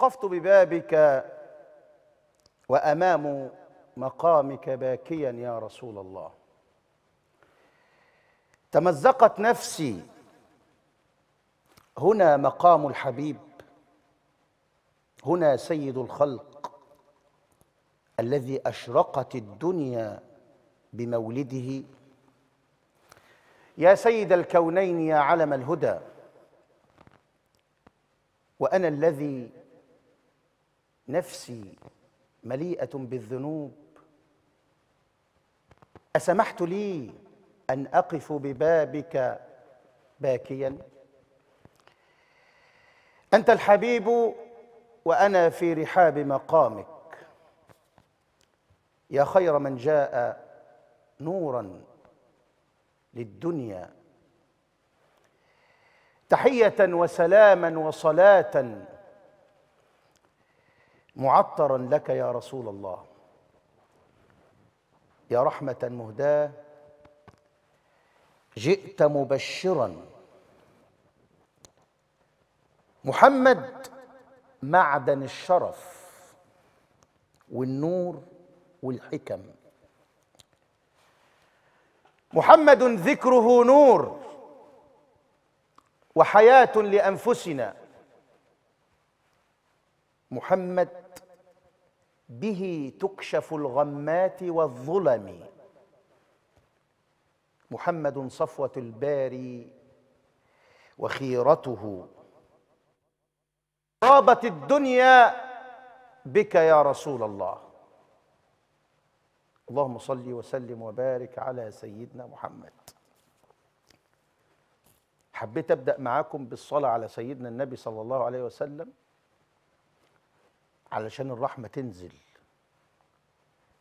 وقفت ببابك وامام مقامك باكيا يا رسول الله تمزقت نفسي هنا مقام الحبيب هنا سيد الخلق الذي اشرقت الدنيا بمولده يا سيد الكونين يا علم الهدى وانا الذي نفسي مليئه بالذنوب اسمحت لي ان اقف ببابك باكيا انت الحبيب وانا في رحاب مقامك يا خير من جاء نورا للدنيا تحيه وسلاما وصلاه معطرا لك يا رسول الله يا رحمة مهداة جئت مبشرا محمد معدن الشرف والنور والحكم محمد ذكره نور وحياة لأنفسنا محمد به تكشف الغمات والظلم محمد صفوة الباري وخيرته طابت الدنيا بك يا رسول الله اللهم صل وسلم وبارك على سيدنا محمد حبيت ابدا معاكم بالصلاه على سيدنا النبي صلى الله عليه وسلم علشان الرحمه تنزل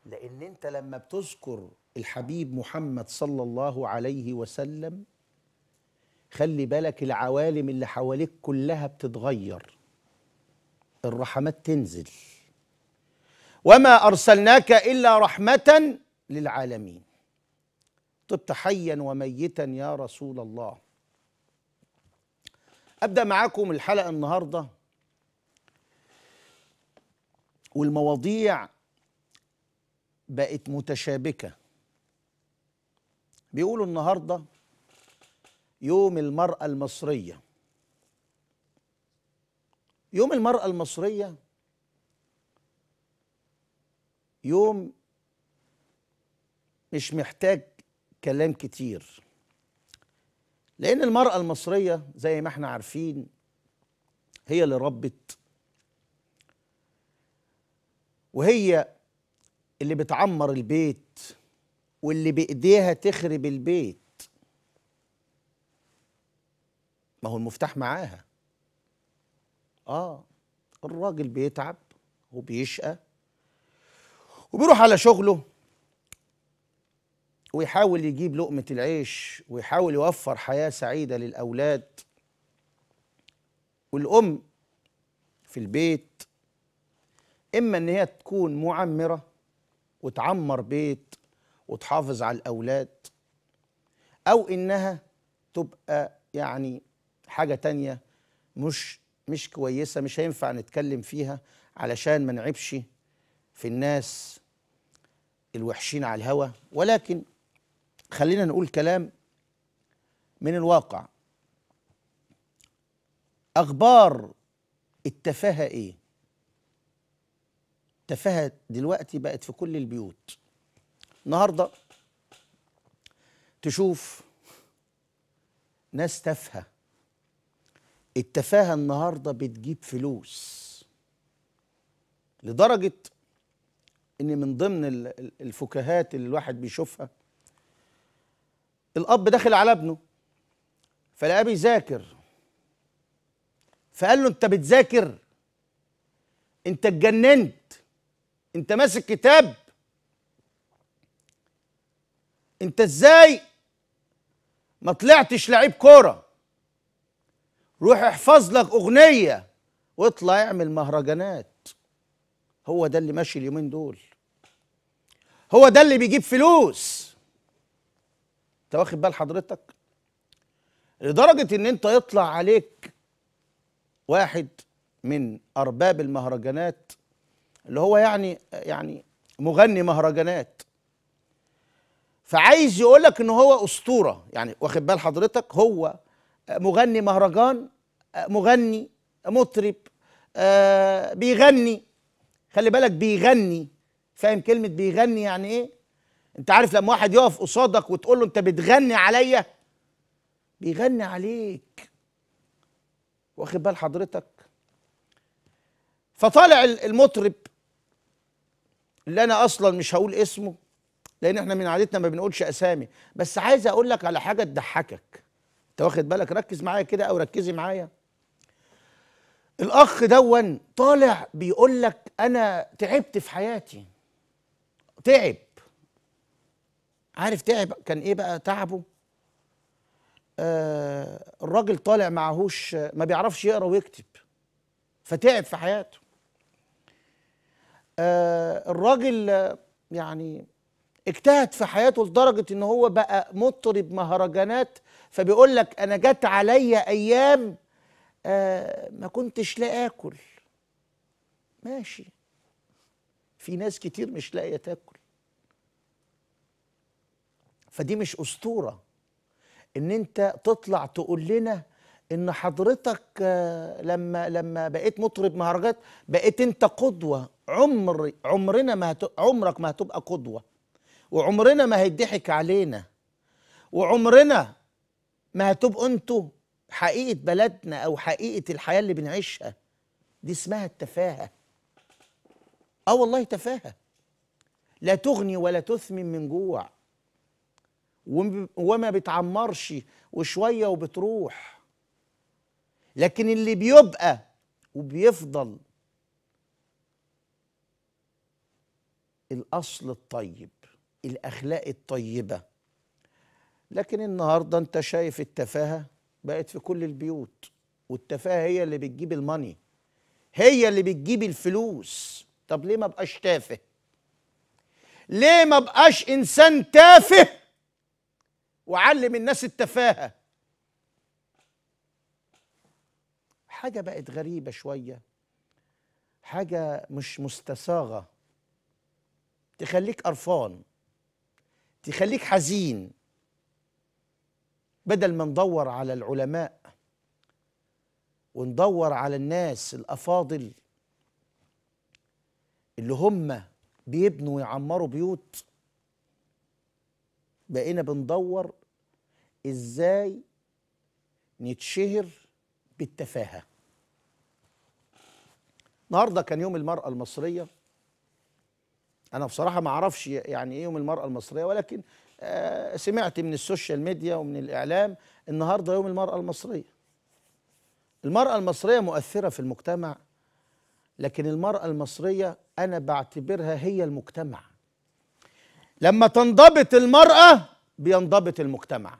لان انت لما بتذكر الحبيب محمد صلى الله عليه وسلم خلي بالك العوالم اللي حواليك كلها بتتغير الرحمات تنزل وما ارسلناك الا رحمه للعالمين طبت حيا وميتا يا رسول الله ابدا معاكم الحلقه النهارده والمواضيع بقت متشابكه بيقولوا النهارده يوم المراه المصريه يوم المراه المصريه يوم مش محتاج كلام كتير لان المراه المصريه زي ما احنا عارفين هي اللي ربت وهي اللي بتعمر البيت واللي بايديها تخرب البيت ما هو المفتاح معاها اه الراجل بيتعب وبيشقى وبيروح على شغله ويحاول يجيب لقمة العيش ويحاول يوفر حياة سعيدة للأولاد والأم في البيت اما ان هي تكون معمره وتعمر بيت وتحافظ على الاولاد او انها تبقى يعني حاجه تانية مش مش كويسه مش هينفع نتكلم فيها علشان ما نعيبش في الناس الوحشين على الهوى ولكن خلينا نقول كلام من الواقع اخبار التفاهه ايه التفاهة دلوقتي بقت في كل البيوت النهاردة تشوف ناس تافهة التفاهة النهاردة بتجيب فلوس لدرجة ان من ضمن الفكاهات اللي الواحد بيشوفها الاب داخل على ابنه فلقاه بيذاكر فقال له انت بتذاكر انت اتجننت انت ماسك كتاب انت ازاي ما طلعتش لعيب كوره روح احفظ لك اغنيه واطلع اعمل مهرجانات هو ده اللي ماشي اليومين دول هو ده اللي بيجيب فلوس انت واخد بال حضرتك لدرجه ان انت يطلع عليك واحد من ارباب المهرجانات اللي هو يعني يعني مغني مهرجانات فعايز يقول لك ان هو اسطوره يعني واخد بال حضرتك هو مغني مهرجان مغني مطرب آه، بيغني خلي بالك بيغني فاهم كلمه بيغني يعني ايه انت عارف لما واحد يقف قصادك وتقول له انت بتغني عليا بيغني عليك واخد بال حضرتك فطالع المطرب اللي انا اصلا مش هقول اسمه لان احنا من عادتنا ما بنقولش اسامي بس عايز اقول لك على حاجه تضحكك انت واخد بالك ركز معايا كده او ركزي معايا الاخ دون طالع بيقول لك انا تعبت في حياتي تعب عارف تعب كان ايه بقى تعبه آه الراجل طالع معهوش ما بيعرفش يقرا ويكتب فتعب في حياته آه، الراجل آه، يعني اجتهد في حياته لدرجة ان هو بقى مطرب مهرجانات فبيقول لك انا جت عليا ايام آه ما كنتش لا اكل ماشي في ناس كتير مش لاقيه تاكل فدي مش اسطوره ان انت تطلع تقول لنا ان حضرتك آه، لما لما بقيت مطرب مهرجانات بقيت انت قدوه عمر عمرنا ما عمرك ما هتبقى قدوه وعمرنا ما هيضحك علينا وعمرنا ما هتبقوا انتوا حقيقه بلدنا او حقيقه الحياه اللي بنعيشها دي اسمها التفاهه اه والله تفاهه لا تغني ولا تثمن من جوع وما بتعمرش وشويه وبتروح لكن اللي بيبقى وبيفضل الاصل الطيب الاخلاق الطيبه لكن النهارده انت شايف التفاهه بقت في كل البيوت والتفاهه هي اللي بتجيب الماني هي اللي بتجيب الفلوس طب ليه ما بقاش تافه ليه ما بقاش انسان تافه وعلم الناس التفاهه حاجة بقت غريبة شوية حاجة مش مستساغة تخليك قرفان تخليك حزين بدل ما ندور على العلماء وندور على الناس الأفاضل اللي هم بيبنوا ويعمروا بيوت بقينا بندور ازاي نتشهر بالتفاهه النهارده كان يوم المرأة المصرية أنا بصراحة ما أعرفش يعني إيه يوم المرأة المصرية ولكن آه، سمعت من السوشيال ميديا ومن الإعلام النهارده يوم المرأة المصرية المرأة المصرية مؤثرة في المجتمع لكن المرأة المصرية أنا بعتبرها هي المجتمع لما تنضبط المرأة بينضبط المجتمع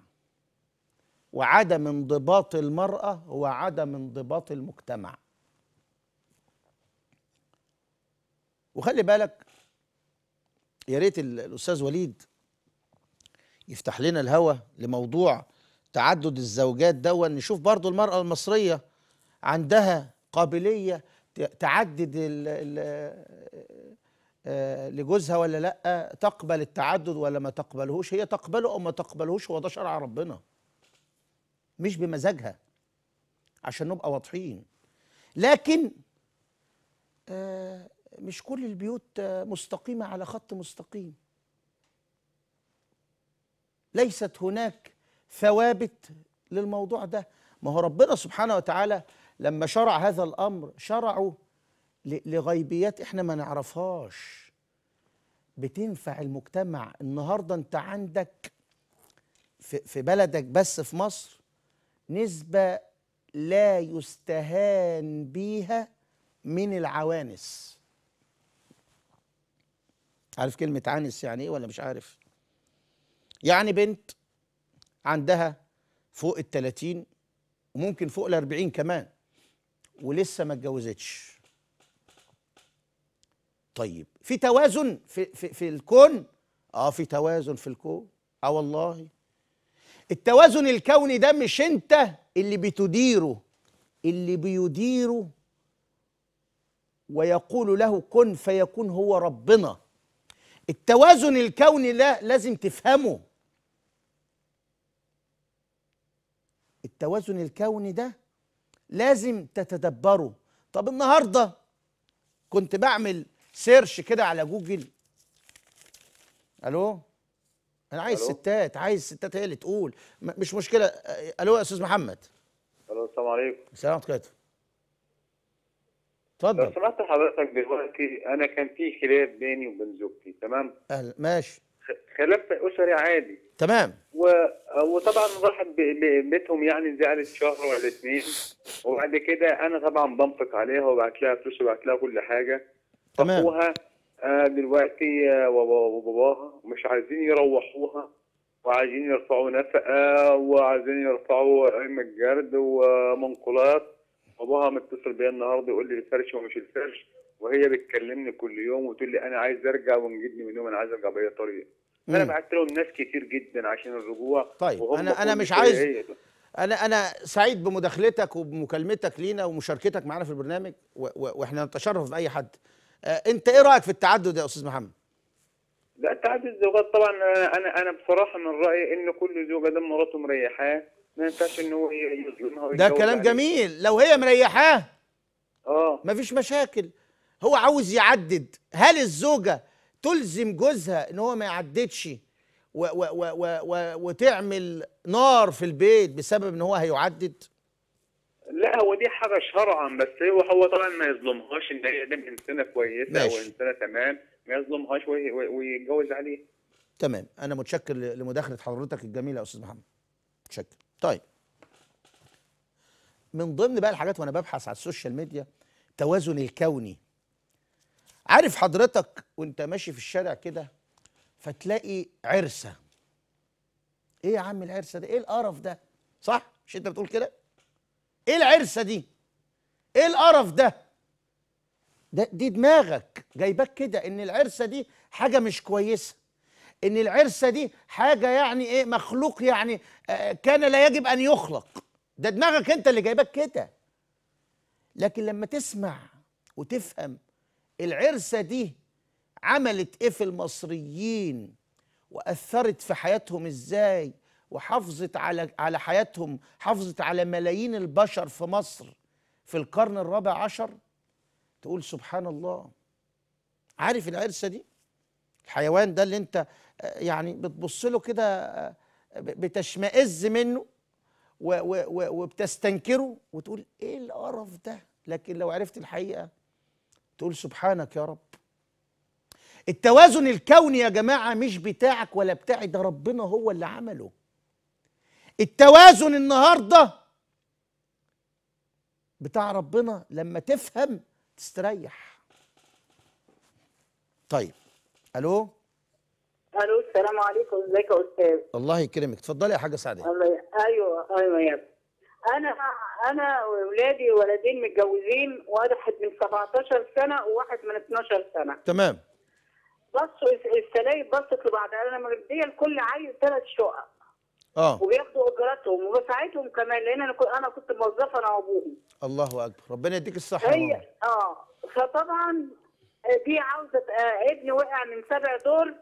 وعدم انضباط المرأة هو عدم انضباط المجتمع وخلي بالك يا ريت الاستاذ وليد يفتح لنا الهوا لموضوع تعدد الزوجات دوا نشوف برضو المرأة المصرية عندها قابلية تعدد ال ال آه، آه، لجوزها ولا لا تقبل التعدد ولا ما تقبلهوش هي تقبله او ما تقبلهوش هو ده شرع ربنا مش بمزاجها عشان نبقى واضحين لكن آه، مش كل البيوت مستقيمة على خط مستقيم ليست هناك ثوابت للموضوع ده ما هو ربنا سبحانه وتعالى لما شرع هذا الأمر شرعه لغيبيات احنا ما نعرفهاش بتنفع المجتمع النهارده انت عندك في, بلدك بس في مصر نسبة لا يستهان بيها من العوانس عارف كلمة عنس يعني ايه ولا مش عارف يعني بنت عندها فوق التلاتين وممكن فوق الأربعين كمان ولسه ما اتجوزتش طيب في توازن في, في, في الكون اه في توازن في الكون اه والله التوازن الكوني ده مش انت اللي بتديره اللي بيديره ويقول له كن فيكون هو ربنا التوازن الكوني ده لازم تفهمه التوازن الكوني ده لازم تتدبره طب النهارده كنت بعمل سيرش كده على جوجل الو انا عايز ألو. ستات عايز ستات هي اللي تقول مش مشكله الو يا استاذ محمد الو السلام عليكم السلام عليكم اتفضل لو سمحت حضرتك دلوقتي انا كان في خلاف بيني وبين زوجتي تمام اهلا ماشي خلاف اسري عادي تمام و... وطبعا راحت بيتهم يعني زعلت شهر ولا اثنين وبعد كده انا طبعا بنفق عليها وبعت لها فلوس وبعت لها كل حاجه تمام اخوها آه، دلوقتي آه، وباباها مش عايزين يروحوها وعايزين يرفعوا نفقه وعايزين يرفعوا قيمه جرد ومنقولات باباها متصل بيا النهارده يقول لي الفرش ومش الفرش وهي بتكلمني كل يوم وتقول لي انا عايز ارجع ونجدني من يوم انا عايز ارجع باي طريقه انا بعت لهم ناس كتير جدا عشان الرجوع طيب انا انا مش عايز انا انا سعيد بمداخلتك وبمكالمتك لينا ومشاركتك معانا في البرنامج واحنا نتشرف باي حد آه انت ايه رايك في التعدد يا استاذ محمد لا تعدد الزوجات طبعا انا انا بصراحه من رايي ان كل زوجه ده مراته مريحاه ما ينفعش ان هو يظلمها ده كلام جميل لو هي مريحاه اه مفيش مشاكل هو عاوز يعدد هل الزوجه تلزم جوزها ان هو ما يعددش و و و و و وتعمل نار في البيت بسبب ان هو هيعدد لا هو دي حاجه شرعا بس هو هو طبعا ما يظلمهاش ان هي انسانه كويسه ماشي. وانسانه تمام ما يظلمهاش ويتجوز عليها تمام انا متشكر لمداخله حضرتك الجميله يا استاذ محمد متشكر طيب من ضمن بقى الحاجات وانا ببحث على السوشيال ميديا التوازن الكوني عارف حضرتك وانت ماشي في الشارع كده فتلاقي عرسه ايه يا عم العرسه ده ايه القرف ده صح مش انت بتقول كده ايه العرسه دي ايه القرف ده ده دي دماغك جايباك كده ان العرسه دي حاجه مش كويسه ان العرسه دي حاجه يعني ايه مخلوق يعني آه، كان لا يجب ان يخلق ده دماغك انت اللي جايبك كده لكن لما تسمع وتفهم العرسه دي عملت ايه في المصريين واثرت في حياتهم ازاي وحافظت على على حياتهم حافظت على ملايين البشر في مصر في القرن الرابع عشر تقول سبحان الله عارف العرسه دي الحيوان ده اللي انت يعني بتبص له كده آه، بتشمئز منه وبتستنكره وتقول ايه القرف ده لكن لو عرفت الحقيقه تقول سبحانك يا رب التوازن الكوني يا جماعه مش بتاعك ولا بتاعي ده ربنا هو اللي عمله التوازن النهارده بتاع ربنا لما تفهم تستريح طيب الو الو السلام عليكم ازيك يا استاذ الله يكرمك اتفضلي يا حاجه سعديه الله ي... ايوه ايوه يا انا انا واولادي ولدين متجوزين واحد من 17 سنه وواحد من 12 سنه تمام بصوا السلايب بصت لبعض انا مديه لكل عيل ثلاث شقق اه وبياخدوا اجراتهم وبساعدهم كمان لان انا كنت انا كنت موظفه انا وابوهم الله اكبر ربنا يديك الصحه هي اه فطبعا آه، دي عاوزه آه، ابني وقع من سبع دور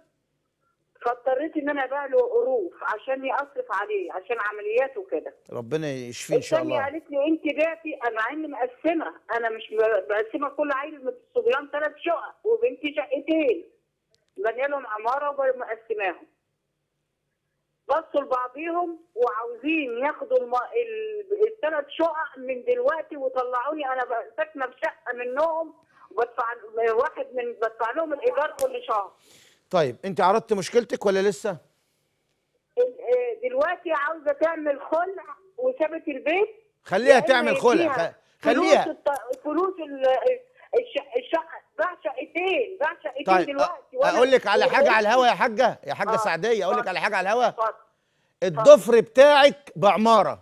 فاضطريت ان انا ابيع له قروف عشان يصرف عليه عشان عمليات وكده ربنا يشفيه ان شاء الله قالت لي انت بعتي مع عيني مقسمه انا مش مقسمه كل عيل من الصبيان ثلاث شقق وبنتي شقتين بني لهم عماره ومقسماهم بصوا لبعضيهم وعاوزين ياخدوا الم... الثلاث شقق من دلوقتي وطلعوني انا ساكنه بشقه منهم وبدفع واحد من بدفع لهم الايجار كل شهر طيب انت عرضت مشكلتك ولا لسه إيه، إيه، دلوقتي عاوزه تعمل خلع وسابت البيت خليها تعمل خلع خليها فلوس فلوس الشقه باع شقتين باع شقتين طيب دلوقتي اقول لك على حاجه على الهوا يا حاجه يا حاجه آه. سعديه اقول لك على حاجه على الهوا الضفر بتاعك بعماره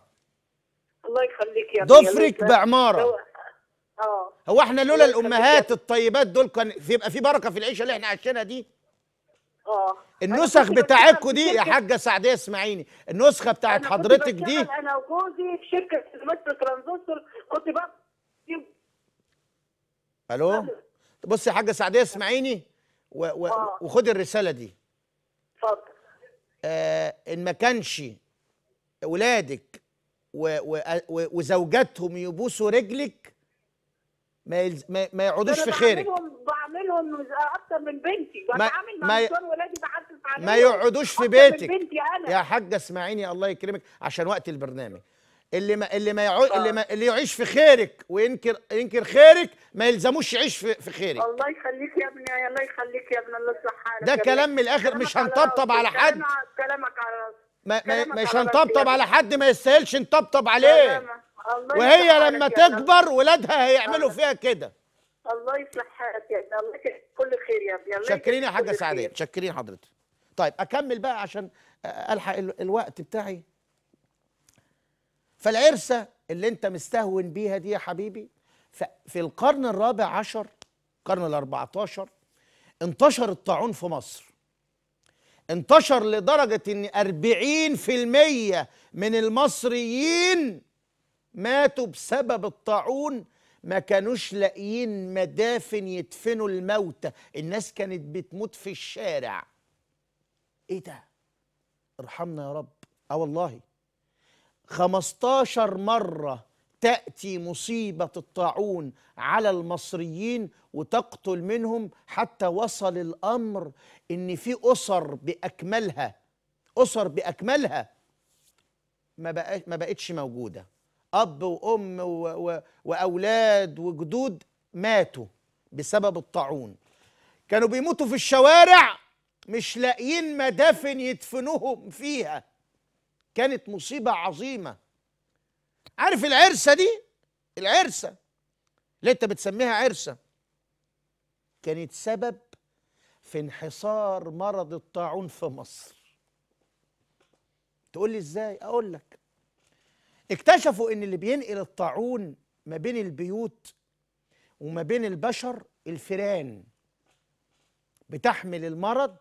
الله يخليك يا ضفرك بعماره اه هو احنا لولا الامهات الطيبات دول كان يبقى في بركه في العيشه اللي احنا عايشينها دي اه النسخ بتاعتكم دي يا حاجه سعديه اسمعيني النسخه بتاعت حضرتك دي انا وجوزي في شركه متر ترانزستور كنت بقى الو بصي يا حاجه سعديه اسمعيني و... و... آه. وخدي الرساله دي اتفضل آه ان ما كانش ولادك و... و... و... وزوجاتهم يبوسوا رجلك ما يلز... ما, ما يقعدوش في خيرك منهم اكتر من بنتي عامل مع نسوان ولادي بعدل ما يقعدوش في بيتك بنتي أنا. يا حاجه اسمعيني الله يكرمك عشان وقت البرنامج اللي ما اللي ما يعو... اللي ما اللي يعيش في خيرك وينكر ينكر خيرك ما يلزموش يعيش في, في خيرك الله يخليك يا ابني الله يخليك يا ابني الله يصلح حالك ده كلام من الاخر مش هنطبطب على, حد كلامك على ما مش هنطبطب على حد ما يستاهلش نطبطب عليه وهي لما تكبر ولادها هيعملوا فيها كده الله يصلح حالك يا يعني الله يكتب كل خير يا ابني يعني شكرين يا حاجه سعديه شكرين حضرتك طيب اكمل بقى عشان الحق الوقت بتاعي فالعرسه اللي انت مستهون بيها دي يا حبيبي في القرن الرابع عشر القرن ال14 انتشر الطاعون في مصر انتشر لدرجة ان 40% من المصريين ماتوا بسبب الطاعون ما كانوش لاقيين مدافن يدفنوا الموتى الناس كانت بتموت في الشارع ايه ده ارحمنا يا رب اه والله 15 مره تاتي مصيبه الطاعون على المصريين وتقتل منهم حتى وصل الامر ان في اسر باكملها اسر باكملها ما بقتش موجوده أب وأم و و وأولاد وجدود ماتوا بسبب الطاعون كانوا بيموتوا في الشوارع مش لاقيين مدافن يدفنوهم فيها كانت مصيبة عظيمة عارف العرسة دي العرسة اللي انت بتسميها عرسة كانت سبب في انحصار مرض الطاعون في مصر تقول لي ازاي اقول لك اكتشفوا ان اللي بينقل الطاعون ما بين البيوت وما بين البشر الفيران بتحمل المرض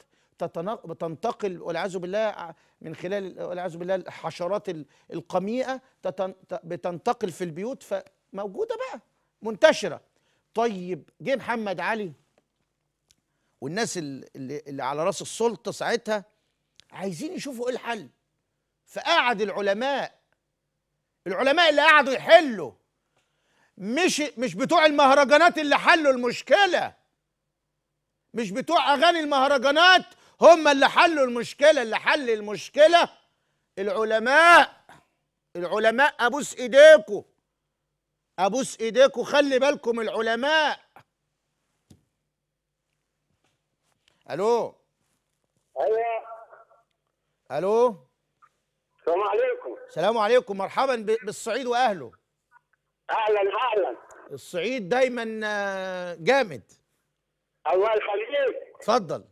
بتنتقل والعياذ بالله من خلال والعياذ بالله الحشرات القميئه بتنتقل في البيوت فموجوده بقى منتشره طيب جه محمد علي والناس اللي, اللي على راس السلطه ساعتها عايزين يشوفوا ايه الحل فقعد العلماء العلماء اللي قعدوا يحلوا مش مش بتوع المهرجانات اللي حلوا المشكله مش بتوع اغاني المهرجانات هم اللي حلوا المشكله اللي حل المشكله العلماء العلماء ابوس ايديكوا ابوس ايديكوا خلي بالكم العلماء الو ايوه الو السلام عليكم السلام عليكم مرحبا بالصعيد واهله اهلا اهلا الصعيد دايما آه، جامد الله يخليك اتفضل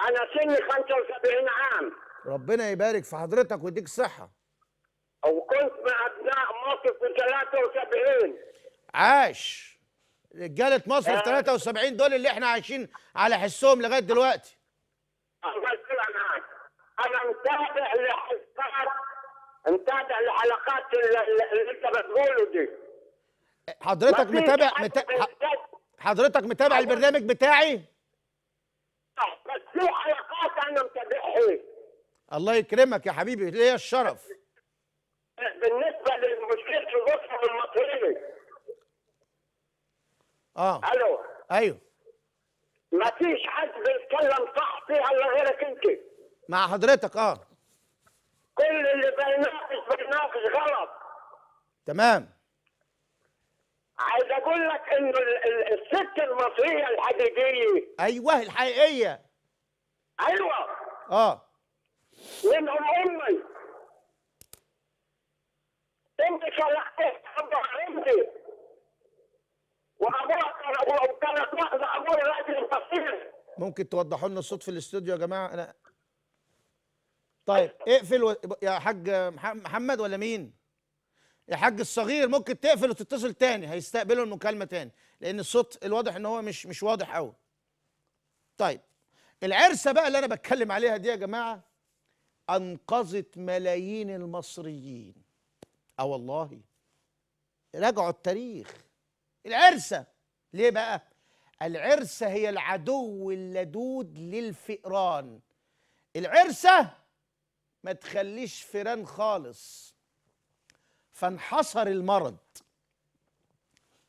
انا سني 75 عام ربنا يبارك في حضرتك ويديك الصحه وكنت مع ابناء مصر في 73 عاش رجاله مصر في 73 آه. دول اللي احنا عايشين على حسهم لغايه دلوقتي انا متابع لحلقات متابع لحلقات اللي انت بتقوله دي حضرتك متابع حضرتك متابع أيوة. البرنامج بتاعي؟ بس في حلقات انا متابعها الله يكرمك يا حبيبي ليا الشرف بالنسبه لمشكله الوصفه المطريه اه الو ايوه ما فيش حد بيتكلم صح فيها الا غيرك انت مع حضرتك اه كل اللي بيناقش بيناقش غلط تمام عايز اقول لك ان الست المصريه الحقيقيه ايوه الحقيقيه ايوه اه منهم امي انت شلحت عمتي وابوها كانت واحده ابويا راجل مفسير ممكن توضحوا لنا الصوت في الاستوديو يا جماعه انا طيب اقفل و... يا حاج محمد ولا مين يا حاج الصغير ممكن تقفل وتتصل تاني هيستقبلوا المكالمه تاني لان الصوت الواضح ان هو مش مش واضح قوي طيب العرسه بقى اللي انا بتكلم عليها دي يا جماعه انقذت ملايين المصريين اه والله راجعوا التاريخ العرسه ليه بقى العرسه هي العدو اللدود للفئران العرسه ما تخليش فران خالص فانحصر المرض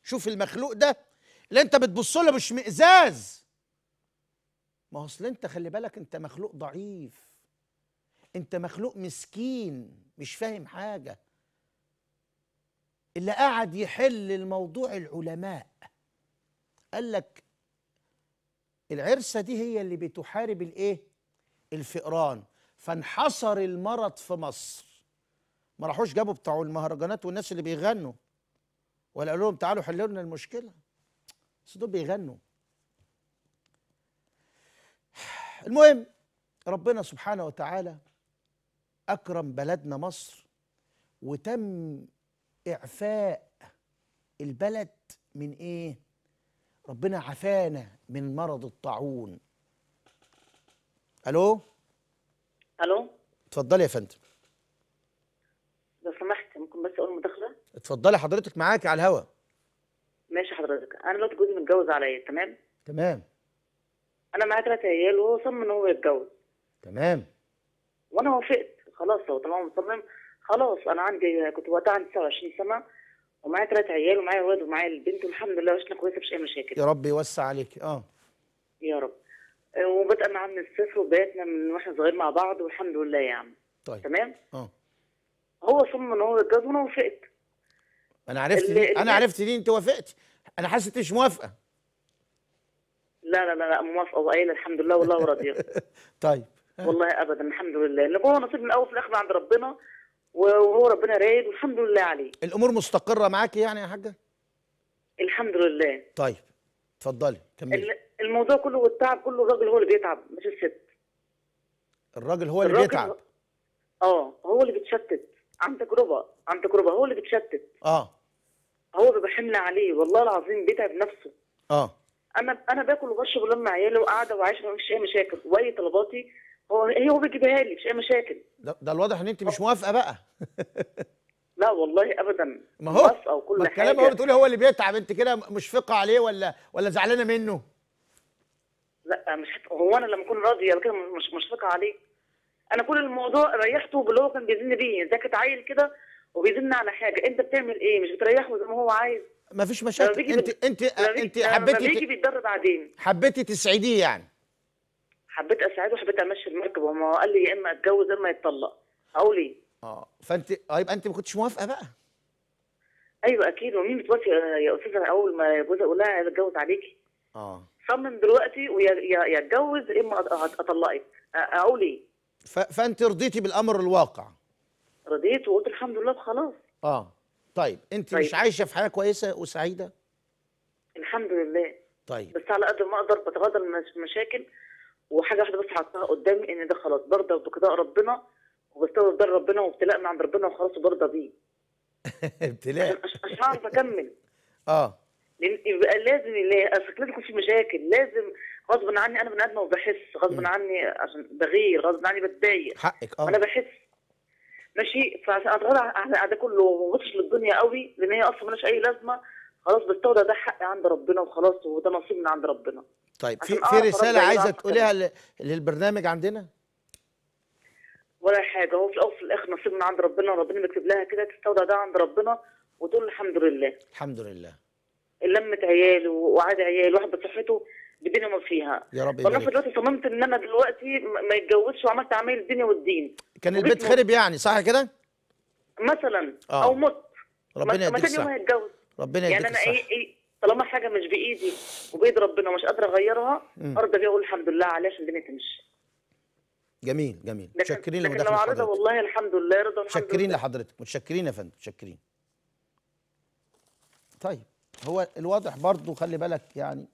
شوف المخلوق ده اللي انت بتبص له مش مئزاز ما هو اصل انت خلي بالك انت مخلوق ضعيف انت مخلوق مسكين مش فاهم حاجه اللي قعد يحل الموضوع العلماء قال لك العرسه دي هي اللي بتحارب الايه الفئران فانحصر المرض في مصر ما راحوش جابوا بتوع المهرجانات والناس اللي بيغنوا ولا قالوا لهم تعالوا حلوا لنا المشكله بس دول بيغنوا المهم ربنا سبحانه وتعالى اكرم بلدنا مصر وتم اعفاء البلد من ايه ربنا عفانا من مرض الطاعون الو الو اتفضلي يا فندم لو سمحت ممكن بس اقول مداخله اتفضلي حضرتك معاكي على الهوا ماشي حضرتك انا دلوقتي جوزي متجوز عليا تمام تمام انا معايا ثلاث عيال وهو صمم ان هو يتجوز تمام وانا وافقت خلاص هو طالما مصمم خلاص انا عندي كنت وقتها عندي 29 سنه ومعايا ثلاث عيال ومعايا ولد ومعايا البنت والحمد لله عشنا كويسه مش اي مشاكل يا رب يوسع عليك اه يا رب وبدأ معاه من الصفر وبيتنا من واحنا صغير مع بعض والحمد لله يعني طيب تمام؟ اه هو صمم ان هو يتجوز وانا وافقت انا عرفت اللي اللي انا عرفت ليه انت وافقتي انا حاسس مش موافقه لا لا لا, لا موافقه وقايله الحمد لله والله راضيه طيب والله ابدا الحمد لله اللي هو نصيب من الاول في الاخر عند ربنا وهو ربنا رايد والحمد لله عليه الامور مستقره معاكي يعني يا حاجه الحمد لله طيب اتفضلي كملي الموضوع كله والتعب كله الراجل هو اللي بيتعب مش الست الراجل هو اللي بيتعب اه هو اللي بيتشتت عن تجربه عن تجربه هو اللي بيتشتت اه هو بيبقى حمل عليه والله العظيم بيتعب نفسه اه انا انا باكل وبشرب ولما عيالي وقاعده وعايشه فيش اي مشاكل واي طلباتي هو هي هو بيجيبها لي مش اي مشاكل ده, ده الواضح ان انت مش موافقه بقى لا والله ابدا ما هو موافقه وكل ما الكلام الكلام هو بتقولي هو اللي بيتعب انت كده مشفقه عليه ولا ولا زعلانه منه لا مش حت... هو انا لما اكون راضيه كده مش مشفقه عليه انا كل الموضوع ريحته باللي هو كان بيزن بيه ده كنت عيل كده وبيزن على حاجه انت بتعمل ايه مش بتريحه زي ما هو عايز ما فيش مشاكل انت انت انت حبيتي بيجي بيتدرب بعدين حبيتي تسعديه يعني حبيت اسعده وحبيت امشي المركب هو قال لي يا اما اتجوز يا اما يتطلق هقول ايه اه فانت يبقى انت ما كنتش موافقه بقى ايوه اكيد ومين بتوافق يا استاذه اول ما جوزها يقول لها اتجوز عليكي اه صمم دلوقتي ويتجوز اتجوز يا اما اطلقك اقول ايه فانت رضيتي بالامر الواقع رضيت وقلت الحمد لله خلاص اه طيب انت طيب. مش عايشه في حياه كويسه وسعيده الحمد لله طيب بس على قد ما اقدر بتغاضى المشاكل وحاجه واحده بس حاطاها قدامي ان ده خلاص برضه بقضاء ربنا وبستوعب ده ربنا وابتلاء من عند ربنا وخلاص برضه بيه ابتلاء مش هعرف اكمل اه يبقى لازم يلاقي اصل لازم يكون في مشاكل لازم غصب عني انا بني وبحس غصب عني عشان بغير غصب عني بتضايق حقك اه انا بحس ماشي فعشان اتغاضى عن ده كله وما للدنيا قوي لان هي اصلا مالهاش اي لازمه خلاص بستودع ده حقي عند ربنا وخلاص وده نصيب من عند ربنا طيب في في رساله عايزه تقوليها للبرنامج عندنا ولا حاجه هو في الاول وفي الاخر نصيب من عند ربنا وربنا بيكتب لها كده تستودع ده عند ربنا وتقول الحمد لله الحمد لله لمت عيال وعاد عيال واحد بصحته الدنيا ما فيها يا رب والله في دلوقتي صممت ان انا دلوقتي ما يتجوزش وعملت عمايل الدنيا والدين كان البيت خرب يعني صح كده؟ مثلا آه. او مت ربنا يديك الصحة هيتجوز ربنا يعني يديك يعني انا ايه ايه طالما حاجه مش بايدي وبايد ربنا ومش قادره اغيرها ارضى بيها اقول الحمد لله عليها عشان الدنيا تمشي جميل جميل متشكرين لمداخلة حضرتك والله الحمد لله رضا متشكرين لحضرتك متشكرين يا فندم متشكرين طيب هو الواضح برضه خلي بالك يعني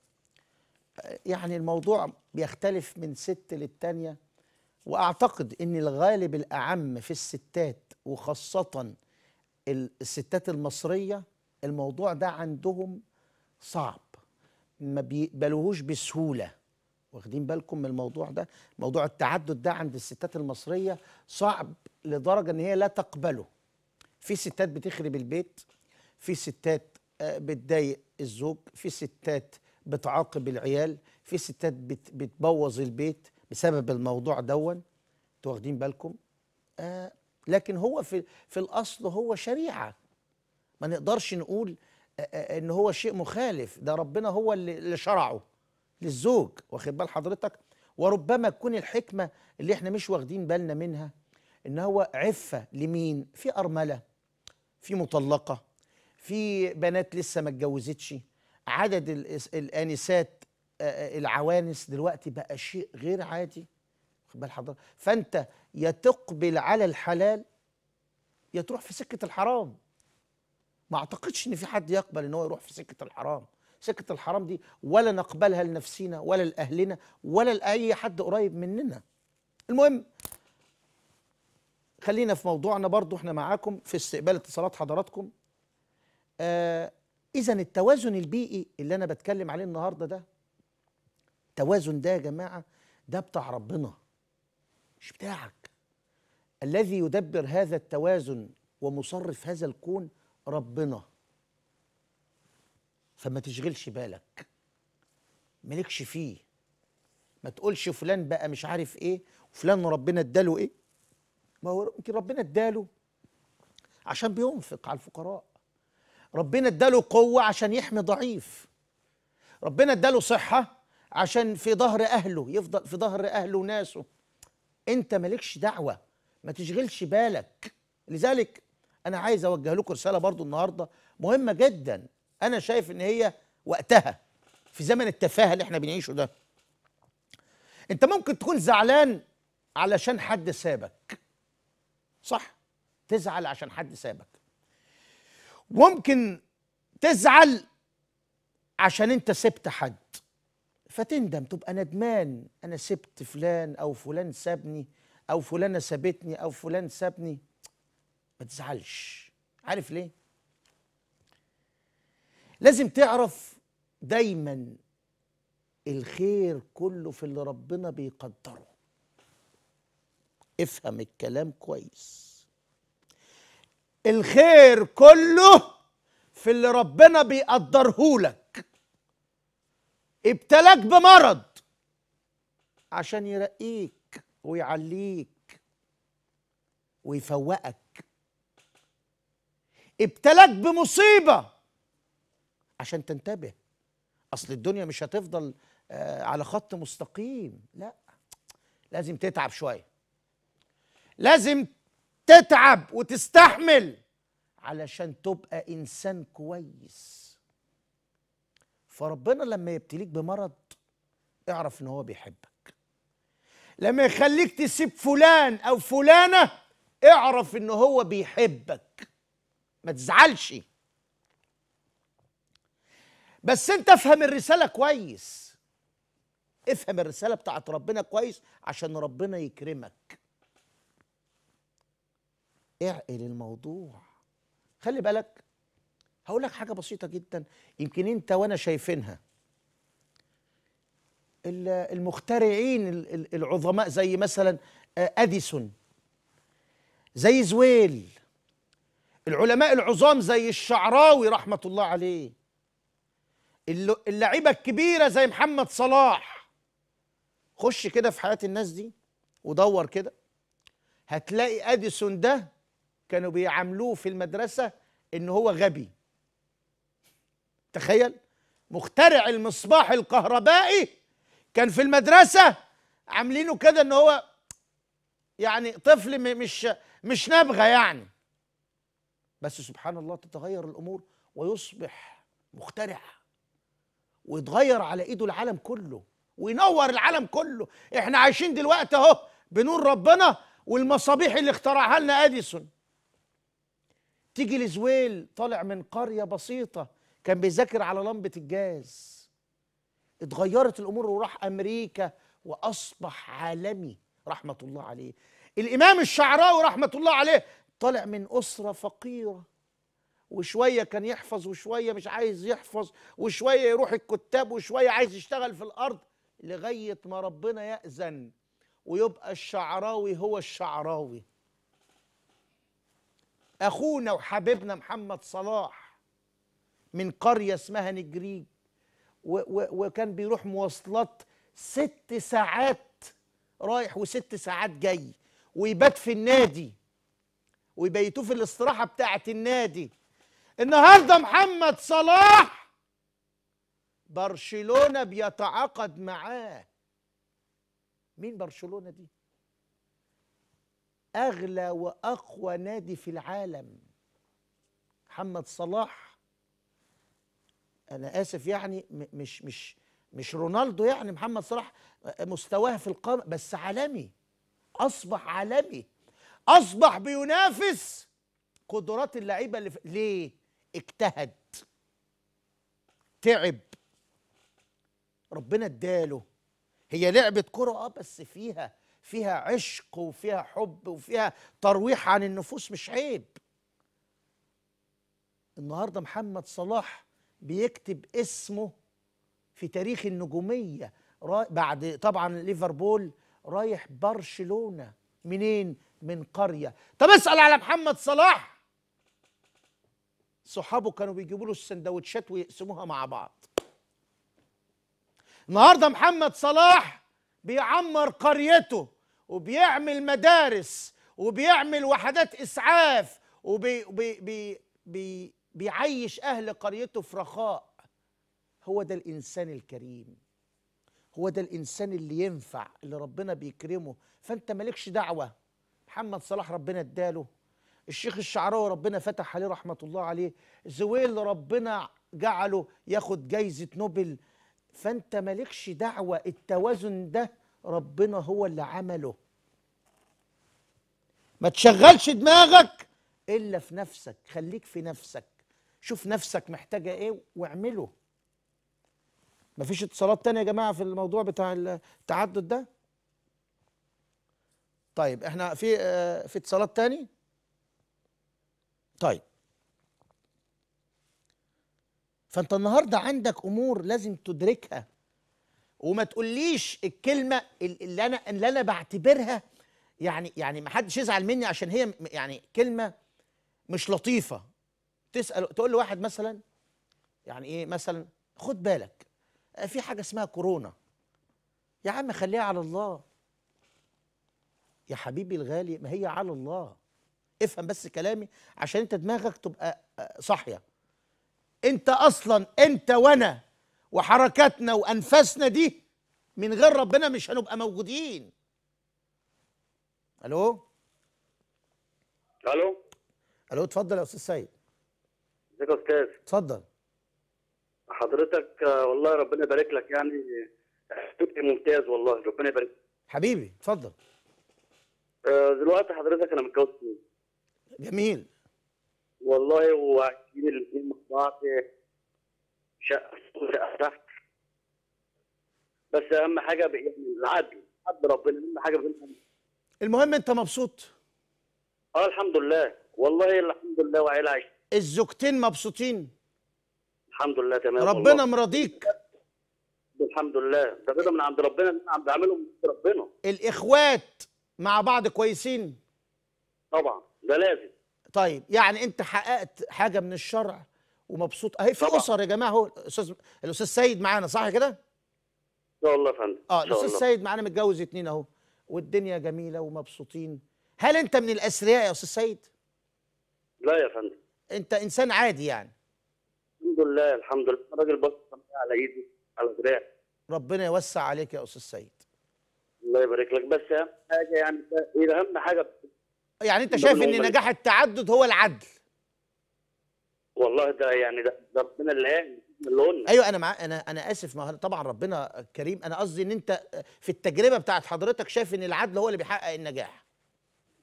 يعني الموضوع بيختلف من ست للتانية واعتقد ان الغالب الاعم في الستات وخاصة الستات المصرية الموضوع ده عندهم صعب ما بيقبلوهوش بسهولة واخدين بالكم من الموضوع ده موضوع التعدد ده عند الستات المصرية صعب لدرجة ان هي لا تقبله في ستات بتخرب البيت في ستات بتضايق الزوج في ستات بتعاقب العيال في ستات بت بتبوظ البيت بسبب الموضوع دون انتوا واخدين بالكم آه لكن هو في في الاصل هو شريعه ما نقدرش نقول آه آه ان هو شيء مخالف ده ربنا هو اللي شرعه للزوج واخد بال حضرتك وربما تكون الحكمه اللي احنا مش واخدين بالنا منها ان هو عفه لمين في ارمله في مطلقه في بنات لسه ما اتجوزتش عدد الانسات آه، آه، العوانس دلوقتي بقى شيء غير عادي خد بال حضرتك فانت يا تقبل على الحلال يا تروح في سكه الحرام ما اعتقدش ان في حد يقبل ان هو يروح في سكه الحرام سكه الحرام دي ولا نقبلها لنفسينا ولا لاهلنا ولا لاي حد قريب مننا المهم خلينا في موضوعنا برضو احنا معاكم في استقبال اتصالات حضراتكم آه، اذا التوازن البيئي اللي انا بتكلم عليه النهارده ده التوازن ده يا جماعه ده بتاع ربنا مش بتاعك الذي يدبر هذا التوازن ومصرف هذا الكون ربنا فما تشغلش بالك مالكش فيه ما تقولش فلان بقى مش عارف ايه وفلان ربنا اداله ايه ما هو يمكن ربنا اداله عشان بينفق على الفقراء ربنا اداله قوة عشان يحمي ضعيف ربنا اداله صحة عشان في ظهر أهله يفضل في ظهر أهله وناسه أنت مالكش دعوة ما تشغلش بالك لذلك أنا عايز أوجه لكم رسالة برضو النهاردة مهمة جدا أنا شايف إن هي وقتها في زمن التفاهة اللي احنا بنعيشه ده أنت ممكن تكون زعلان علشان حد سابك صح تزعل عشان حد سابك ممكن تزعل عشان انت سبت حد فتندم تبقى ندمان انا سبت فلان او فلان سابني او فلانه سابتني او فلان سابني ما تزعلش عارف ليه لازم تعرف دايما الخير كله في اللي ربنا بيقدره افهم الكلام كويس الخير كله في اللي ربنا بيقدره لك ابتلاك بمرض عشان يرقيك ويعليك ويفوقك ابتلاك بمصيبة عشان تنتبه أصل الدنيا مش هتفضل آه، على خط مستقيم لا لازم تتعب شوية لازم تتعب وتستحمل علشان تبقى انسان كويس فربنا لما يبتليك بمرض اعرف ان هو بيحبك لما يخليك تسيب فلان او فلانه اعرف ان هو بيحبك ما تزعلش بس انت افهم الرساله كويس افهم الرساله بتاعت ربنا كويس عشان ربنا يكرمك اعقل الموضوع خلي بالك هقول لك حاجه بسيطه جدا يمكن انت وانا شايفينها المخترعين العظماء زي مثلا آه، اديسون زي زويل العلماء العظام زي الشعراوي رحمه الله عليه اللعيبه الكبيره زي محمد صلاح خش كده في حياه الناس دي ودور كده هتلاقي اديسون ده كانوا بيعاملوه في المدرسة إن هو غبي تخيل مخترع المصباح الكهربائي كان في المدرسة عاملينه كده إن هو يعني طفل مش مش نابغة يعني بس سبحان الله تتغير الأمور ويصبح مخترع ويتغير على إيده العالم كله وينور العالم كله احنا عايشين دلوقتي اهو بنور ربنا والمصابيح اللي اخترعها لنا اديسون تيجي لزويل طالع من قرية بسيطة كان بيذاكر على لمبة الجاز اتغيرت الأمور وراح أمريكا وأصبح عالمي رحمة الله عليه الإمام الشعراوي رحمة الله عليه طالع من أسرة فقيرة وشوية كان يحفظ وشوية مش عايز يحفظ وشوية يروح الكتاب وشوية عايز يشتغل في الأرض لغاية ما ربنا يأذن ويبقى الشعراوي هو الشعراوي اخونا وحبيبنا محمد صلاح من قريه اسمها نجريج وكان بيروح مواصلات ست ساعات رايح وست ساعات جاي ويبات في النادي ويبيتوه في الاستراحه بتاعه النادي النهارده محمد صلاح برشلونه بيتعاقد معاه مين برشلونه دي اغلى واقوى نادي في العالم محمد صلاح انا اسف يعني مش مش مش رونالدو يعني محمد صلاح مستواه في القمة بس عالمي اصبح عالمي اصبح بينافس قدرات اللعيبه اللي في ليه اجتهد تعب ربنا اداله هي لعبه كره اه بس فيها فيها عشق وفيها حب وفيها ترويح عن النفوس مش عيب النهارده محمد صلاح بيكتب اسمه في تاريخ النجوميه بعد طبعا ليفربول رايح برشلونه منين من قريه طب اسال على محمد صلاح صحابه كانوا بيجيبوا له السندوتشات ويقسموها مع بعض النهارده محمد صلاح بيعمر قريته وبيعمل مدارس وبيعمل وحدات اسعاف وبي اهل قريته في رخاء هو ده الانسان الكريم هو ده الانسان اللي ينفع اللي ربنا بيكرمه فانت مالكش دعوه محمد صلاح ربنا اداله الشيخ الشعراوي ربنا فتح عليه رحمه الله عليه زويل ربنا جعله ياخد جايزه نوبل فانت مالكش دعوه التوازن ده ربنا هو اللي عمله ما تشغلش دماغك الا في نفسك خليك في نفسك شوف نفسك محتاجه ايه واعمله مفيش اتصالات تانية يا جماعه في الموضوع بتاع التعدد ده طيب احنا في اه في اتصالات تاني طيب فانت النهارده عندك امور لازم تدركها وما تقوليش الكلمه اللي انا اللي انا بعتبرها يعني يعني ما حدش يزعل مني عشان هي يعني كلمه مش لطيفه تسال تقول لواحد مثلا يعني ايه مثلا خد بالك آه، في حاجه اسمها كورونا يا عم خليها على الله يا حبيبي الغالي ما هي على الله افهم بس كلامي عشان انت دماغك تبقى آه، صاحيه انت اصلا انت وانا وحركاتنا وانفاسنا دي من غير ربنا مش هنبقى موجودين الو الو الو اتفضل يا استاذ سيد ازيك يا استاذ اتفضل حضرتك والله ربنا يبارك لك يعني حضرتك ممتاز والله ربنا يبارك حبيبي اتفضل آه، دلوقتي حضرتك انا متجوز جميل والله واكلين الاثنين تحت بس اهم حاجه بإذن يعني العدل عدل ربنا اهم حاجه بينهم المهم انت مبسوط اه الحمد لله والله الحمد لله وعيل عايش الزوجتين مبسوطين الحمد لله تمام ربنا مرضيك الحمد لله ده كده من عند ربنا انا عم بعمله من ربنا الاخوات مع بعض كويسين طبعا ده لازم طيب يعني انت حققت حاجه من الشرع ومبسوط اهي في اسر يا جماعه اهو الاستاذ الاستاذ سيد معانا صح كده؟ ان شاء الله يا فندم اه الاستاذ سيد معانا متجوز اتنين اهو والدنيا جميله ومبسوطين هل انت من الاثرياء يا استاذ سيد؟ لا يا فندم انت انسان عادي يعني الحمد لله الحمد لله راجل بص على ايدي على ذراعي ربنا يوسع عليك يا استاذ سيد الله يبارك لك بس اهم حاجه يعني اهم حاجه يعني انت شايف ان نجاح التعدد هو العدل والله ده يعني ده ربنا اللي قال قلنا ايوه انا مع انا انا اسف ما طبعا ربنا كريم انا قصدي ان انت في التجربه بتاعت حضرتك شايف ان العدل هو اللي بيحقق النجاح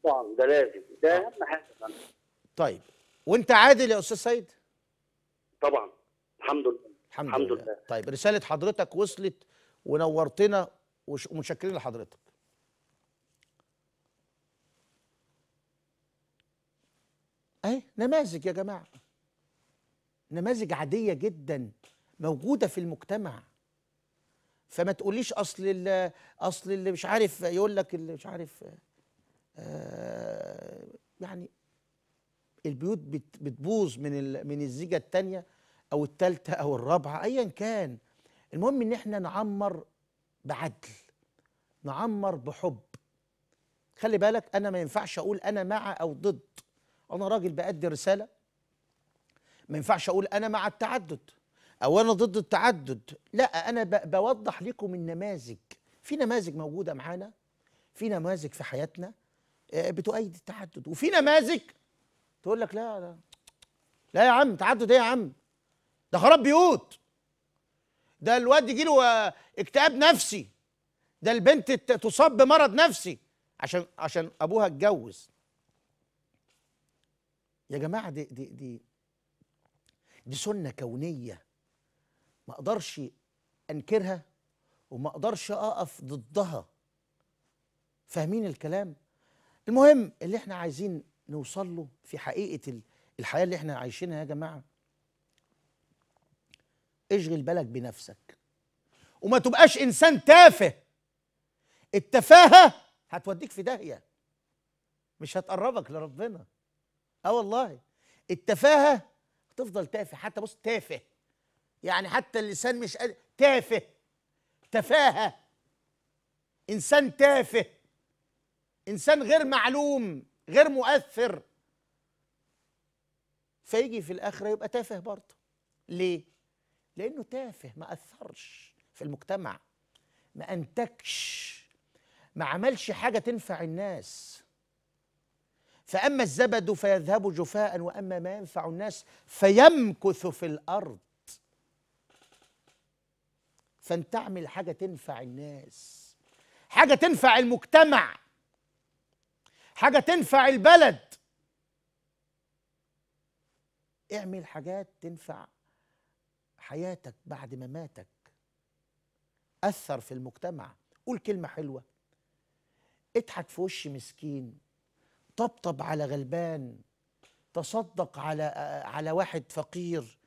طبعا ده لازم ده آه. اهم حاجه طيب وانت عادل يا استاذ سيد طبعا الحمد لله الحمد, الحمد لله. لله طيب رساله حضرتك وصلت ونورتنا ومتشكرين لحضرتك اهي نماذج يا جماعه نماذج عاديه جدا موجوده في المجتمع فما تقوليش اصل اللي اصل اللي مش عارف يقول لك اللي مش عارف آه يعني البيوت بتبوظ من من الزيجه الثانيه او الثالثه او الرابعه ايا كان المهم ان احنا نعمر بعدل نعمر بحب خلي بالك انا ما ينفعش اقول انا مع او ضد انا راجل بأدي رساله ما ينفعش اقول انا مع التعدد او انا ضد التعدد لا انا بوضح لكم النماذج في نماذج موجوده معانا في نماذج في حياتنا آه، بتؤيد التعدد وفي نماذج تقول لك لا لا لا يا عم تعدد ايه يا عم ده خراب بيوت ده الواد يجي له آه، اكتئاب نفسي ده البنت تصاب بمرض نفسي عشان عشان ابوها اتجوز يا جماعه دي دي دي دي سنه كونيه ما اقدرش انكرها وما اقدرش اقف ضدها فاهمين الكلام المهم اللي احنا عايزين نوصل له في حقيقه الحياه اللي احنا عايشينها يا جماعه اشغل بالك بنفسك وما تبقاش انسان تافه التفاهه هتوديك في داهيه مش هتقربك لربنا اه والله التفاهه تفضل تافه حتى بص تافه يعني حتى اللسان مش قادر تافه تفاهه انسان تافه انسان غير معلوم غير مؤثر فيجي في الاخره يبقى تافه برضه ليه لانه تافه ما اثرش في المجتمع ما انتجش ما عملش حاجه تنفع الناس فأما الزبد فيذهب جفاء وأما ما ينفع الناس فيمكث في الأرض فأنت تعمل حاجة تنفع الناس حاجة تنفع المجتمع حاجة تنفع البلد اعمل حاجات تنفع حياتك بعد مماتك أثر في المجتمع قول كلمة حلوة اضحك في وش مسكين طبطب على غلبان تصدق على على واحد فقير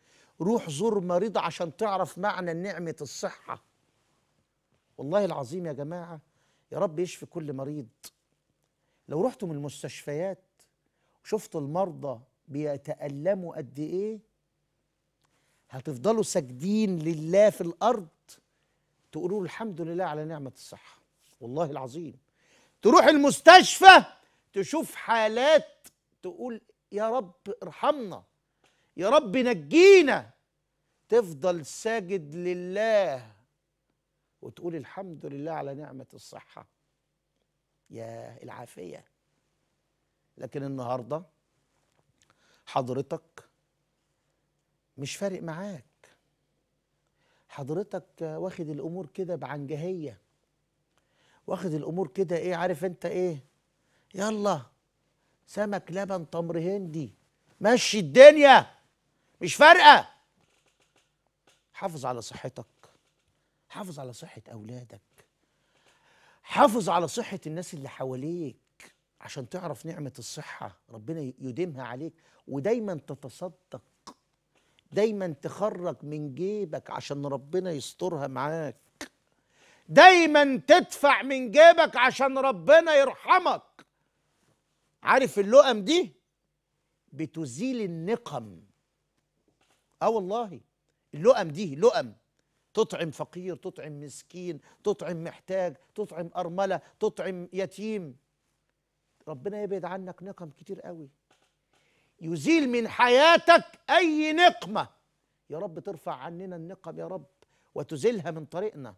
روح زور مريض عشان تعرف معنى نعمة الصحة والله العظيم يا جماعة يا رب يشفي كل مريض لو رحتم المستشفيات وشفتوا المرضى بيتألموا قد إيه هتفضلوا ساجدين لله في الأرض تقولوا الحمد لله على نعمة الصحة والله العظيم تروح المستشفى تشوف حالات تقول يا رب ارحمنا يا رب نجينا تفضل ساجد لله وتقول الحمد لله على نعمة الصحة يا العافية لكن النهاردة حضرتك مش فارق معاك حضرتك واخد الأمور كده بعنجهية واخد الأمور كده إيه عارف أنت إيه يلا سمك لبن تمر هندي مشي الدنيا مش فارقه حافظ على صحتك حافظ على صحه اولادك حافظ على صحه الناس اللي حواليك عشان تعرف نعمه الصحه ربنا يديمها عليك ودايما تتصدق دايما تخرج من جيبك عشان ربنا يسترها معاك دايما تدفع من جيبك عشان ربنا يرحمك عارف اللقم دي بتزيل النقم اه والله اللقم دي لقم تطعم فقير تطعم مسكين تطعم محتاج تطعم أرملة تطعم يتيم ربنا يبعد عنك نقم كتير قوي يزيل من حياتك أي نقمة يا رب ترفع عننا النقم يا رب وتزيلها من طريقنا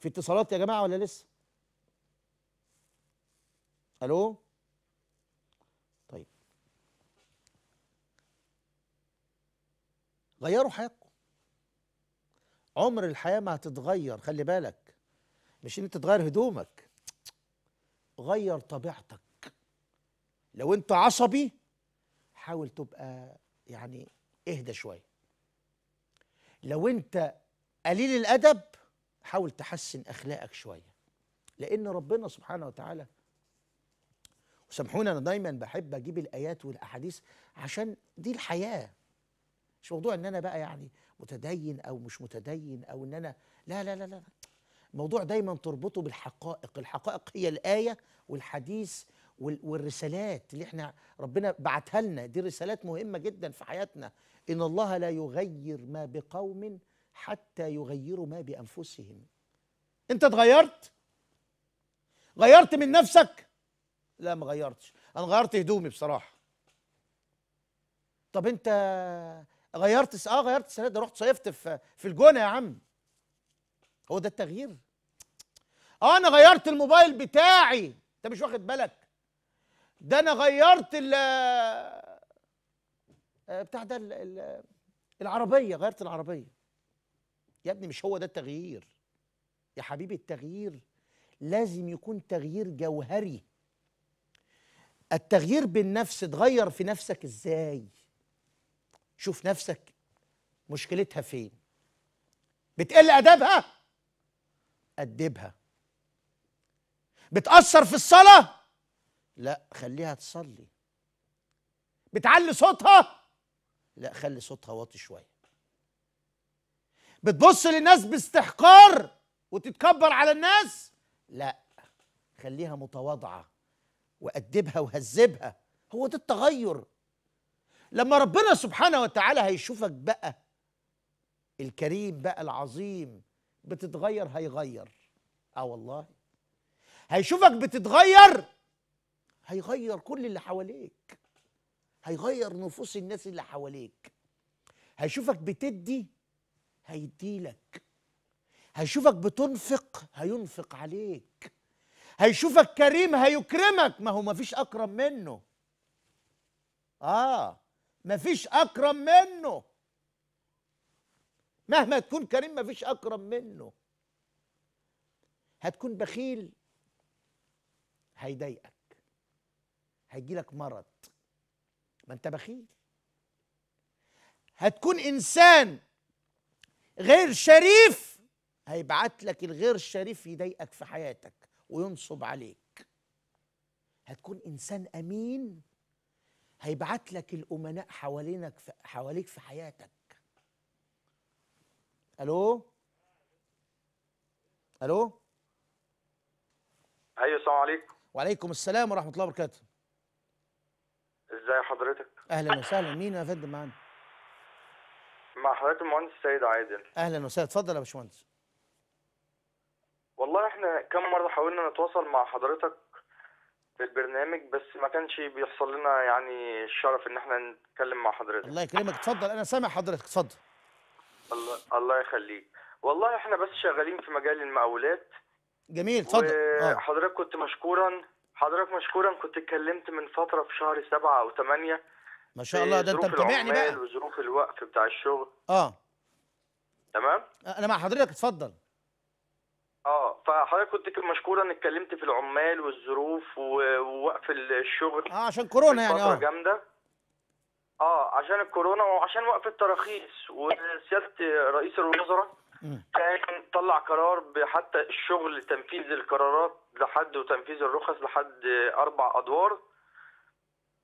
في اتصالات يا جماعة ولا لسه الو طيب غيروا حياتكم عمر الحياه ما هتتغير خلي بالك مش ان انت تغير هدومك غير طبيعتك لو انت عصبي حاول تبقى يعني اهدى شويه لو انت قليل الادب حاول تحسن اخلاقك شويه لان ربنا سبحانه وتعالى سامحونا انا دايما بحب اجيب الايات والاحاديث عشان دي الحياه مش موضوع ان انا بقى يعني متدين او مش متدين او ان انا لا لا لا لا الموضوع دايما تربطه بالحقائق الحقائق هي الايه والحديث والرسالات اللي احنا ربنا بعتها لنا دي رسالات مهمه جدا في حياتنا ان الله لا يغير ما بقوم حتى يغيروا ما بانفسهم انت اتغيرت غيرت من نفسك لا ما غيرتش انا غيرت هدومي بصراحه طب انت غيرت اه غيرت السنه دي رحت صيفت في في الجونه يا عم هو ده التغيير اه انا غيرت الموبايل بتاعي انت مش واخد بالك ده انا غيرت ال آه، بتاع ده العربيه غيرت العربيه يا ابني مش هو ده التغيير يا حبيبي التغيير لازم يكون تغيير جوهري التغيير بالنفس تغير في نفسك ازاي شوف نفسك مشكلتها فين بتقل ادبها ادبها بتاثر في الصلاه لا خليها تصلي بتعلي صوتها لا خلي صوتها واطي شويه بتبص للناس باستحقار وتتكبر على الناس لا خليها متواضعه وأدبها وهذبها هو ده التغير لما ربنا سبحانه وتعالى هيشوفك بقى الكريم بقى العظيم بتتغير هيغير اه والله هيشوفك بتتغير هيغير كل اللي حواليك هيغير نفوس الناس اللي حواليك هيشوفك بتدي هيديلك هيشوفك بتنفق هينفق عليك هيشوفك كريم هيكرمك ما هو مفيش اكرم منه اه مفيش اكرم منه مهما تكون كريم مفيش اكرم منه هتكون بخيل هيضايقك هيجيلك مرض ما انت بخيل هتكون انسان غير شريف هيبعت لك الغير شريف يضايقك في حياتك وينصب عليك هتكون انسان امين هيبعت لك الامناء حوالينك في حواليك في حياتك الو الو ايوه السلام عليكم وعليكم السلام ورحمه الله وبركاته ازي حضرتك اهلا وسهلا مين يا فندم معانا مع حضرتك المهندس سيد عادل اهلا وسهلا اتفضل يا باشمهندس والله احنا كم مرة حاولنا نتواصل مع حضرتك في البرنامج بس ما كانش بيحصل لنا يعني الشرف ان احنا نتكلم مع حضرتك الله يكرمك اتفضل انا سامع حضرتك اتفضل الله الله يخليك والله احنا بس شغالين في مجال المقاولات جميل اتفضل آه. حضرتك كنت مشكورا حضرتك مشكورا كنت اتكلمت من فترة في شهر سبعة او ثمانية ما شاء الله ده انت متابعني بقى وظروف الوقف بتاع الشغل اه تمام انا مع حضرتك اتفضل اه فحضرتك كنت مشكوره ان اتكلمت في العمال والظروف ووقف الشغل اه عشان كورونا يعني اه جامده اه عشان الكورونا وعشان وقف التراخيص وسياده رئيس الوزراء كان طلع قرار بحتى الشغل تنفيذ القرارات لحد وتنفيذ الرخص لحد اربع ادوار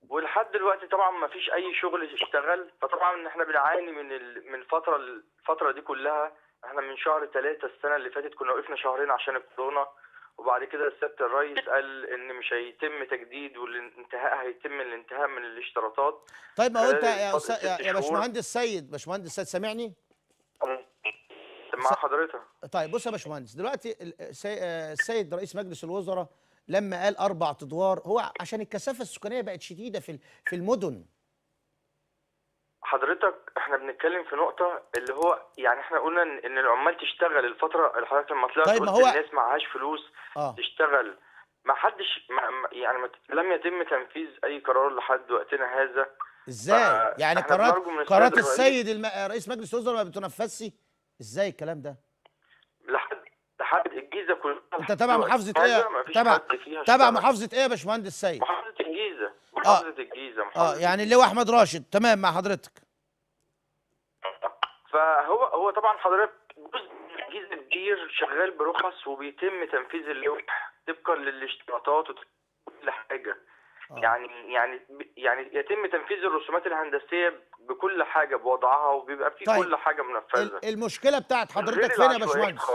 ولحد دلوقتي طبعا ما فيش اي شغل اشتغل فطبعا احنا بنعاني من من الفتره الفتره دي كلها احنا من شهر ثلاثة السنة اللي فاتت كنا وقفنا شهرين عشان الكورونا وبعد كده السبت الرئيس قال ان مش هيتم تجديد والانتهاء هيتم الانتهاء من الاشتراطات طيب ما هو انت يا أسا... يا, يا باشمهندس سيد باشمهندس سيد سامعني؟ مع حضرتك طيب بص يا باشمهندس دلوقتي السيد آه، رئيس مجلس الوزراء لما قال اربع ادوار هو عشان الكثافه السكانيه بقت شديده في في المدن حضرتك احنا بنتكلم في نقطة اللي هو يعني احنا قلنا ان, إن العمال تشتغل الفترة اللي حضرتك لما طلعت طيب ما هو الناس معهاش فلوس آه. تشتغل ما حدش ما يعني ما لم يتم تنفيذ اي قرار لحد وقتنا هذا ازاي؟ يعني قرارات قرارات السيد الم... رئيس مجلس الوزراء ما بتنفذش؟ ازاي الكلام ده؟ لحد لحد الجيزه كلها انت تبع محافظه ايه؟ تبع تبع محافظه ايه يا باشمهندس سيد؟ محافظه آه. محافظة آه. الجيزة محافظة اه يعني اللي هو أحمد راشد تمام مع حضرتك فهو هو طبعا حضرتك جزء الجيزه كبير شغال برخص وبيتم تنفيذ اللوح طبقا للاشتراطات وكل حاجة آه. يعني يعني يعني يتم تنفيذ الرسومات الهندسيه بكل حاجه بوضعها وبيبقى في طيب. كل حاجه منفذه المشكله بتاعت حضرتك فين يا باشمهندس؟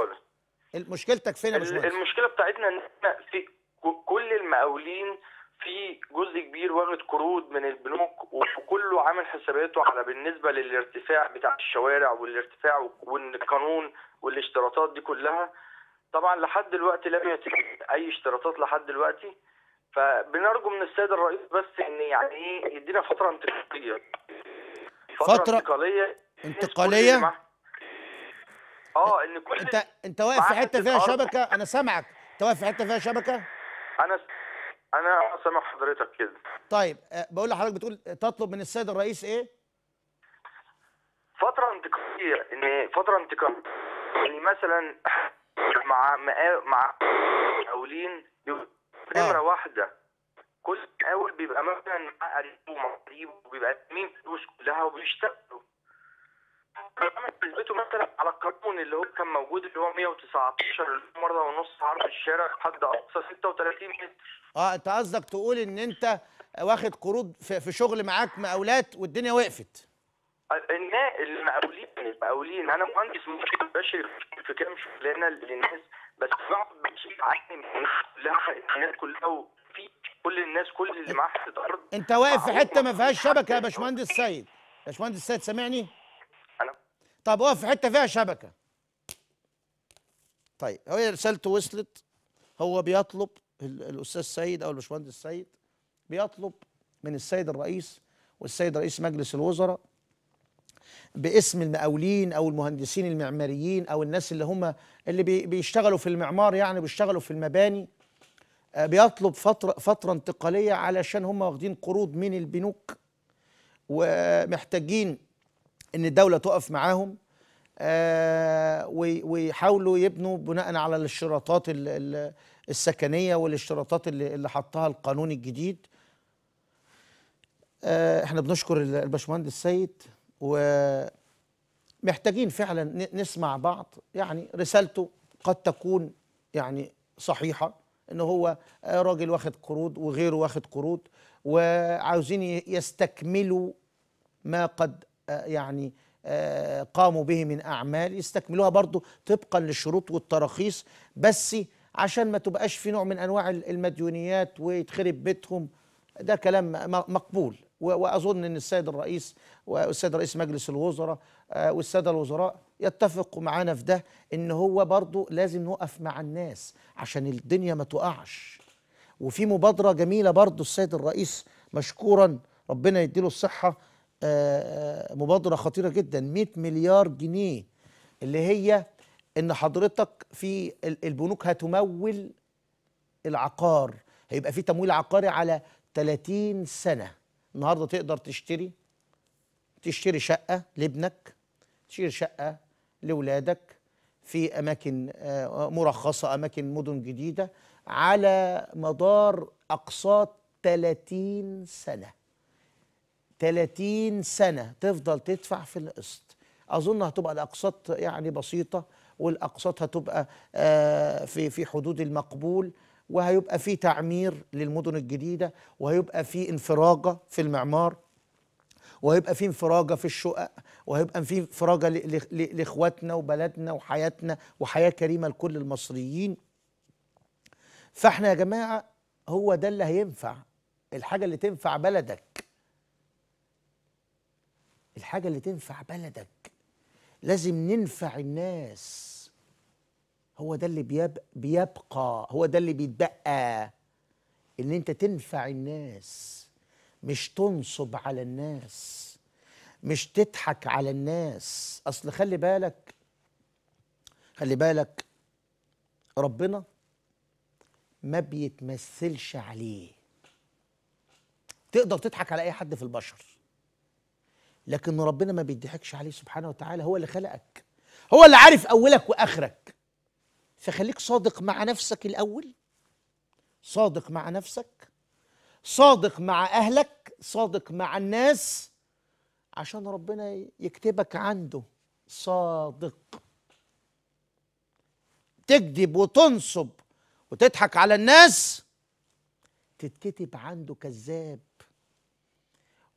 مشكلتك فين يا باشمهندس؟ المشكله بتاعتنا ان احنا في كل المقاولين في جزء كبير واخد قروض من البنوك وكله عامل حساباته على بالنسبه للارتفاع بتاع الشوارع والارتفاع والقانون والاشتراطات دي كلها طبعا لحد دلوقتي لم يتم اي اشتراطات لحد دلوقتي فبنرجو من السيد الرئيس بس ان يعني ايه يدينا فتره انتقاليه فتره, فترة انتقاليه انتقاليه اه ان كل انت انت واقف في حته فيها شبكه انا سامعك انت واقف في حته فيها شبكه انا انا سامع حضرتك كده طيب آه، بقول لحضرتك بتقول تطلب من السيد الرئيس ايه فتره انتقاليه ان فتره انتقاليه يعني مثلا مع مع مقاولين نمره آه. واحده كل مقاول بيبقى مثلا مع قريبه ومع قريبه وبيبقى مين فلوس كلها وبيشتغلوا نسبته مثلا على القانون اللي هو كان موجود اللي هو 119 مره ونص عرض الشارع حد اقصى 36 متر اه انت قصدك تقول ان انت واخد قروض في شغل معاك مقاولات والدنيا وقفت الناس المقاولين المقاولين انا مهندس ممكن بشري في كام شغلانه للناس بس بقعد بعاني من كلها الناس كلها وفي كل الناس كل اللي معاها حته ارض انت واقف في حته ما فيهاش شبكه يا باشمهندس سيد باشمهندس سيد سامعني؟ طب اقف في حته فيها شبكه طيب هي رسالته وصلت هو بيطلب الاستاذ سيد او الباشمهندس سيد بيطلب من السيد الرئيس والسيد رئيس مجلس الوزراء باسم المقاولين او المهندسين المعماريين او الناس اللي هم اللي بيشتغلوا في المعمار يعني بيشتغلوا في المباني آه، بيطلب فتره فتره انتقاليه علشان هم واخدين قروض من البنوك ومحتاجين ان الدوله تقف معاهم آه، ويحاولوا يبنوا بناء على الاشتراطات السكنيه والاشتراطات اللي حطها القانون الجديد آه، احنا بنشكر الباشمهندس السيد ومحتاجين فعلا نسمع بعض يعني رسالته قد تكون يعني صحيحه ان هو آه، راجل واخد قروض وغيره واخد قروض وعاوزين يستكملوا ما قد آه، يعني آه، قاموا به من أعمال يستكملوها برضه طبقا للشروط والتراخيص بس عشان ما تبقاش في نوع من أنواع المديونيات ويتخرب بيتهم ده كلام مقبول واظن ان السيد الرئيس والسيد رئيس مجلس الوزراء آه، والساده الوزراء يتفقوا معانا في ده ان هو برضه لازم نقف مع الناس عشان الدنيا ما تقعش وفي مبادره جميله برضه السيد الرئيس مشكورا ربنا يديله الصحه آه، آه، مبادره خطيره جدا 100 مليار جنيه اللي هي ان حضرتك في البنوك هتمول العقار هيبقى في تمويل عقاري على 30 سنه النهارده تقدر تشتري تشتري شقه لابنك تشتري شقه لاولادك في اماكن آه، مرخصه اماكن مدن جديده على مدار اقساط 30 سنه 30 سنة تفضل تدفع في القسط أظن هتبقى الأقساط يعني بسيطة والأقساط هتبقى آه، في في حدود المقبول وهيبقى في تعمير للمدن الجديدة وهيبقى في انفراجة في المعمار وهيبقى في انفراجه في الشقق وهيبقى في انفراجه لاخواتنا وبلدنا وحياتنا وحياه كريمه لكل المصريين فاحنا يا جماعه هو ده اللي هينفع الحاجه اللي تنفع بلدك الحاجة اللي تنفع بلدك لازم ننفع الناس هو ده اللي بيب... بيبقى هو ده اللي بيتبقى ان انت تنفع الناس مش تنصب على الناس مش تضحك على الناس اصل خلي بالك خلي بالك ربنا ما بيتمثلش عليه تقدر تضحك على اي حد في البشر لكن ربنا ما بيضحكش عليه سبحانه وتعالى هو اللي خلقك هو اللي عارف اولك واخرك فخليك صادق مع نفسك الاول صادق مع نفسك صادق مع اهلك صادق مع الناس عشان ربنا يكتبك عنده صادق تكذب وتنصب وتضحك على الناس تتكتب عنده كذاب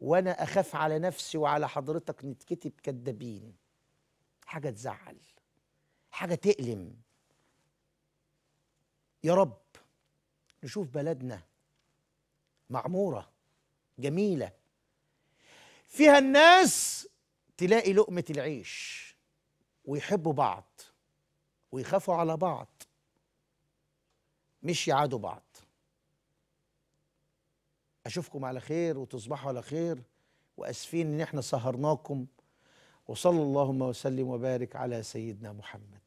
وانا اخاف على نفسي وعلى حضرتك نتكتب كدابين حاجه تزعل حاجه تألم يا رب نشوف بلدنا معموره جميله فيها الناس تلاقي لقمه العيش ويحبوا بعض ويخافوا على بعض مش يعادوا بعض اشوفكم على خير وتصبحوا على خير واسفين ان احنا سهرناكم وصلى اللهم وسلم وبارك على سيدنا محمد